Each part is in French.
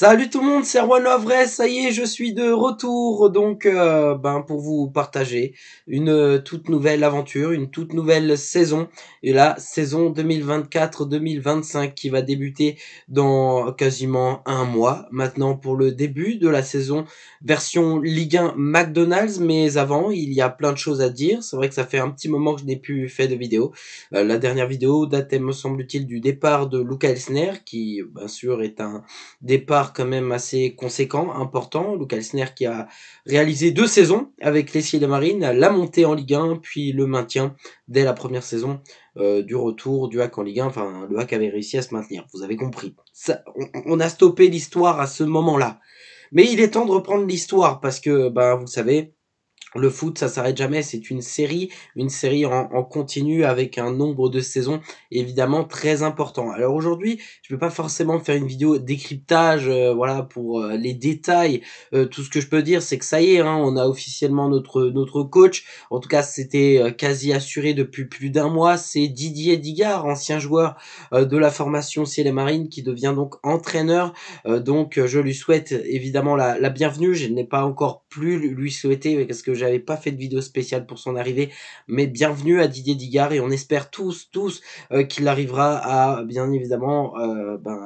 Salut tout le monde, c'est Juan vrai ça y est, je suis de retour donc euh, ben pour vous partager une euh, toute nouvelle aventure, une toute nouvelle saison et la saison 2024-2025 qui va débuter dans quasiment un mois maintenant pour le début de la saison version Ligue 1 McDonald's mais avant il y a plein de choses à dire, c'est vrai que ça fait un petit moment que je n'ai plus fait de vidéo. Euh, la dernière vidéo datait me semble-t-il du départ de Luca Elsner qui bien sûr est un départ quand même assez conséquent, important. Luke Elsner qui a réalisé deux saisons avec les de Marines, la montée en Ligue 1, puis le maintien dès la première saison euh, du retour du hack en Ligue 1. Enfin, le hack avait réussi à se maintenir, vous avez compris. Ça, on, on, a stoppé l'histoire à ce moment-là. Mais il est temps de reprendre l'histoire parce que, ben, vous le savez, le foot, ça s'arrête jamais, c'est une série, une série en, en, continu avec un nombre de saisons évidemment très important. Alors aujourd'hui, je ne vais pas forcément faire une vidéo décryptage, euh, voilà pour euh, les détails. Euh, tout ce que je peux dire, c'est que ça y est, hein, on a officiellement notre notre coach. En tout cas, c'était quasi assuré depuis plus d'un mois. C'est Didier Digard, ancien joueur de la formation Ciel et Marine, qui devient donc entraîneur. donc, je lui souhaite évidemment la, la bienvenue. Je n'ai pas encore plus lui souhaité parce que j'avais pas fait de vidéo spéciale pour son arrivée. Mais bienvenue à Didier Digard et on espère tous, tous euh, qu'il arrivera à, bien évidemment, euh, ben,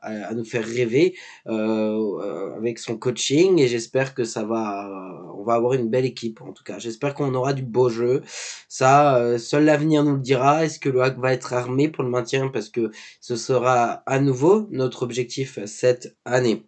à, nous faire rêver euh, avec son coaching. Et j'espère que ça va, on va avoir une belle équipe en tout cas. J'espère qu'on aura du beau jeu. Ça, seul l'avenir nous le dira. Est-ce que le hack va être armé pour le maintien Parce que ce sera à nouveau notre objectif cette année.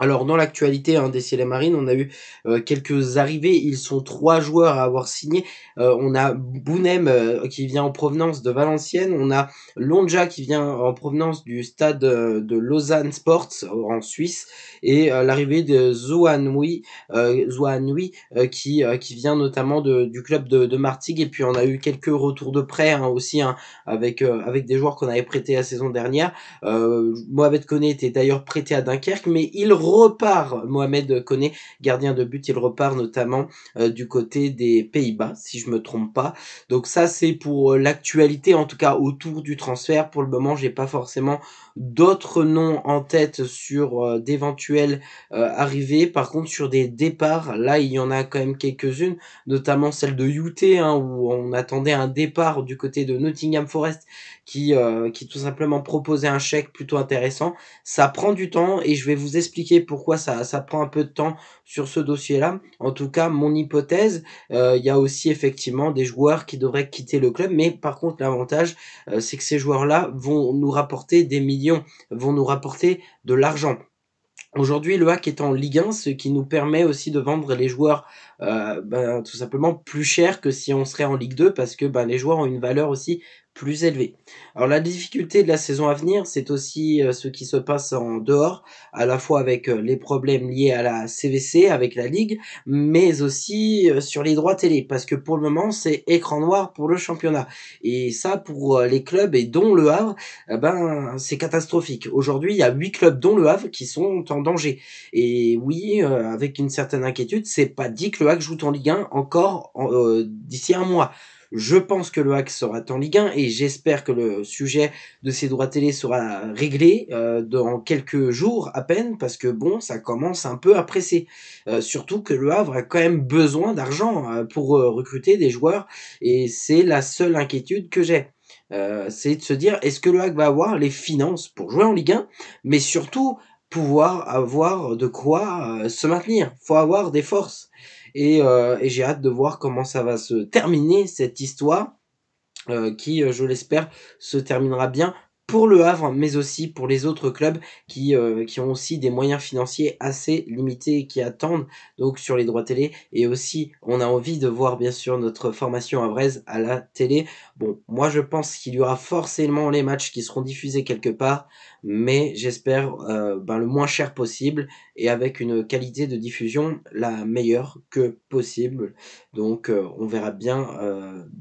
Alors dans l'actualité hein, des Ciel Marines, on a eu euh, quelques arrivées. Ils sont trois joueurs à avoir signé. Euh, on a Bounem euh, qui vient en provenance de Valenciennes. On a Lonja qui vient en provenance du stade de Lausanne Sports en Suisse. Et l'arrivée de Zouanoui, qui, qui vient notamment du club de, de, Martigues. Et puis on a eu quelques retours de prêt hein, aussi hein, avec, avec des joueurs qu'on avait prêtés la saison dernière. Mohamed Koné était d'ailleurs prêté à Dunkerque, mais il repart, Mohamed Koné, gardien de but, il repart notamment euh, du côté des Pays-Bas, si je me trompe pas. Donc ça, c'est pour euh, l'actualité, en tout cas autour du transfert. Pour le moment, j'ai pas forcément d'autres noms en tête sur d'éventuels d'éventuelles euh, arrivées. Par contre, sur des départs, là, il y en a quand même quelques-unes, notamment celle de UT, hein, où on attendait un départ du côté de Nottingham Forest, qui, qui tout simplement proposait un chèque plutôt intéressant. Ça prend du temps et je vais vous expliquer pourquoi ça, ça prend un peu de temps sur ce dossier-là. En tout cas, mon hypothèse, euh, il y a aussi effectivement des joueurs qui devraient quitter le club, mais par contre, l'avantage, euh, c'est que ces joueurs-là vont nous rapporter des millions, vont nous rapporter de l'argent. Aujourd'hui, le hack est en Ligue 1, ce qui nous permet aussi de vendre les joueurs euh, ben, tout simplement plus cher que si on serait en Ligue 2, parce que ben, les joueurs ont une valeur aussi plus élevé. Alors la difficulté de la saison à venir, c'est aussi euh, ce qui se passe en dehors, à la fois avec euh, les problèmes liés à la CVC, avec la Ligue, mais aussi euh, sur les droits télé, parce que pour le moment, c'est écran noir pour le championnat. Et ça, pour les clubs, et dont le Havre, eh ben, c'est catastrophique. Aujourd'hui, il y a huit clubs, dont le Havre, qui sont en danger. Et oui, avec une certaine inquiétude, c'est pas dit que le Havre joue en Ligue 1 encore d'ici un mois. Je pense que le hack sera en Ligue 1 et j'espère que le sujet de ses droits télé sera réglé euh, dans quelques jours à peine parce que bon, ça commence un peu à presser. Euh, surtout que le Havre a quand même besoin d'argent euh, pour recruter des joueurs et c'est la seule inquiétude que j'ai. c'est de se dire est-ce que le Hack va avoir les finances pour jouer en Ligue 1 mais surtout pouvoir avoir de quoi euh, se maintenir. Faut avoir des forces. Et, euh, et j'ai hâte de voir comment ça va se terminer cette histoire, euh, qui, je l'espère, se terminera bien pour le Havre, mais aussi pour les autres clubs qui, euh, qui ont aussi des moyens financiers assez limités et qui attendent donc sur les droits télé. Et aussi, on a envie de voir bien sûr notre formation havraise à la télé. Bon, moi je pense qu'il y aura forcément les matchs qui seront diffusés quelque part, mais j'espère euh, ben, le moins cher possible et avec une qualité de diffusion la meilleure que possible. Donc euh, on verra bien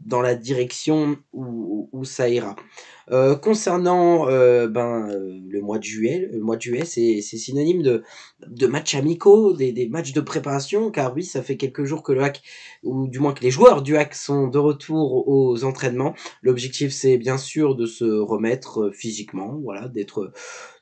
dans la direction où, où ça ira. Euh, concernant euh, ben, euh, le mois de juillet, le mois de juillet, c'est synonyme de, de matchs amicaux, des, des, matchs de préparation, car oui, ça fait quelques jours que le hack, ou du moins que les joueurs du hack sont de retour aux entraînements. L'objectif, c'est bien sûr de se remettre physiquement, voilà, d'être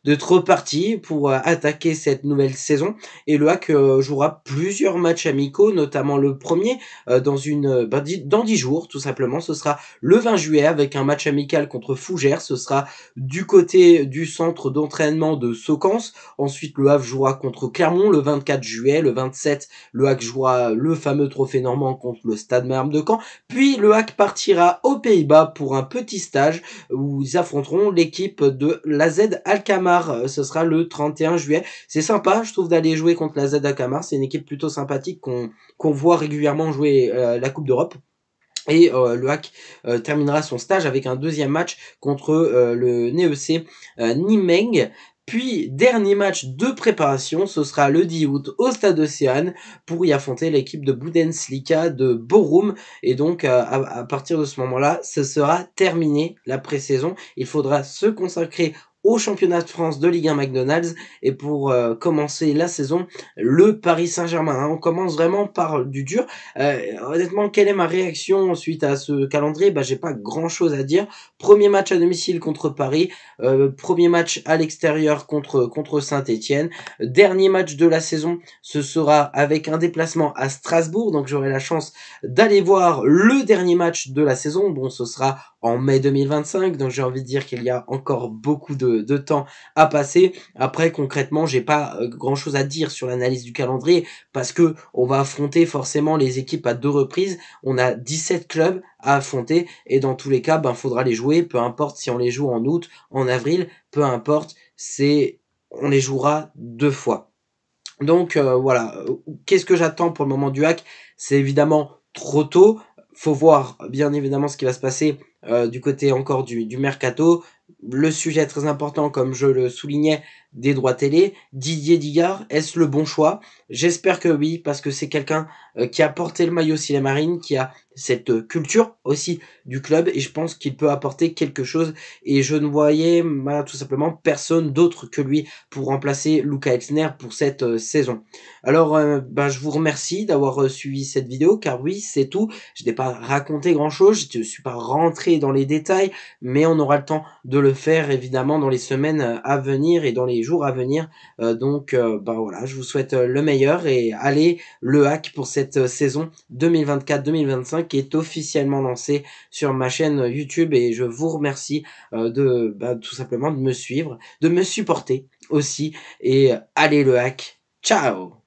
de trop parties pour euh, attaquer cette nouvelle saison. Et le HAC euh, jouera plusieurs matchs amicaux, notamment le premier euh, dans une bah, dans 10 jours tout simplement. Ce sera le 20 juillet avec un match amical contre Fougères. Ce sera du côté du centre d'entraînement de Soquence, Ensuite, le HAC jouera contre Clermont le 24 juillet. Le 27, le HAC jouera le fameux trophée normand contre le Stade Marm de Caen. Puis le HAC partira aux Pays-Bas pour un petit stage où ils affronteront l'équipe de la Z Alcama. Euh, ce sera le 31 juillet. C'est sympa, je trouve, d'aller jouer contre la ZAKAMAR Kamar. C'est une équipe plutôt sympathique qu'on voit régulièrement jouer euh, la Coupe d'Europe. Et euh, le HAC terminera son stage avec un deuxième match contre le NEC Nimeng. Puis, dernier match de préparation, ce sera le 10 août au Stade Océane pour y affronter l'équipe de Budenslika de Borum. Et donc, à, à partir de ce moment-là, ce sera terminé la pré-saison. Il faudra se consacrer au championnat de France de Ligue 1 McDonald's et pour euh, commencer la saison, le Paris Saint-Germain. Hein. On commence vraiment par du dur. Euh, honnêtement, quelle est ma réaction suite à ce calendrier Bah, j'ai pas grand-chose à dire. Premier match à domicile contre Paris, euh, premier match à l'extérieur contre, contre Saint-Etienne. Dernier match de la saison, ce sera avec un déplacement à Strasbourg. Donc j'aurai la chance d'aller voir le dernier match de la saison. Bon, ce sera en mai 2025, donc j'ai envie de dire qu'il y a encore beaucoup de, de temps à passer. Après, concrètement, j'ai pas euh, grand chose à dire sur l'analyse du calendrier parce que on va affronter forcément les équipes à deux reprises. On a 17 clubs affronter et dans tous les cas, ben faudra les jouer, peu importe si on les joue en août, en avril, peu importe, c'est on les jouera deux fois. Donc euh, voilà, qu'est-ce que j'attends pour le moment du hack C'est évidemment trop tôt, faut voir bien évidemment ce qui va se passer euh, du côté encore du, du mercato. Le sujet très important, comme je le soulignais, des droits télé. Didier Digard, est-ce le bon choix J'espère que oui, parce que c'est quelqu'un euh, qui a porté le maillot marine, qui a cette euh, culture aussi du club, et je pense qu'il peut apporter quelque chose. Et je ne voyais tout simplement personne d'autre que lui pour remplacer Luca Elsner pour cette euh, saison. Alors, ben, je vous remercie d'avoir suivi cette vidéo, car oui, c'est tout. Je n'ai pas raconté grand-chose, je ne suis pas rentré dans les détails, mais on aura le temps de le faire évidemment dans les semaines à venir et dans les jours à venir. Euh, donc euh, bah voilà, je vous souhaite euh, le meilleur et allez, le hack pour cette saison 2024-2025 qui est officiellement lancée sur ma chaîne YouTube et je vous remercie de bah, tout simplement de me suivre, de me supporter aussi et allez le hack. Ciao